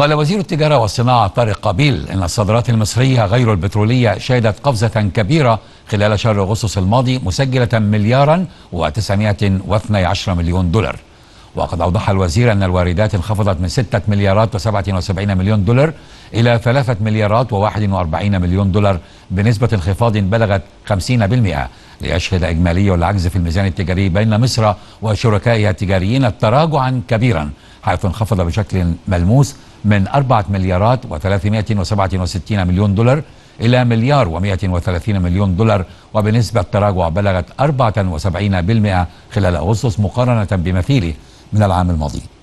قال وزير التجارة والصناعة طارق قبيل أن الصادرات المصرية غير البترولية شهدت قفزة كبيرة خلال شهر أغسطس الماضي مسجلة مليارا و912 مليون دولار وقد أوضح الوزير أن الواردات انخفضت من 6 مليارات و77 مليون دولار إلى 3 مليارات و41 مليون دولار بنسبة انخفاض بلغت 50% ليشهد إجمالي العجز في الميزان التجاري بين مصر وشركائها التجاريين تراجعا كبيرا حيث انخفض بشكل ملموس من 4 مليارات و367 مليون دولار إلى مليار و130 مليون دولار وبنسبة تراجع بلغت 74% خلال أغسطس مقارنة بمثيله من العام الماضي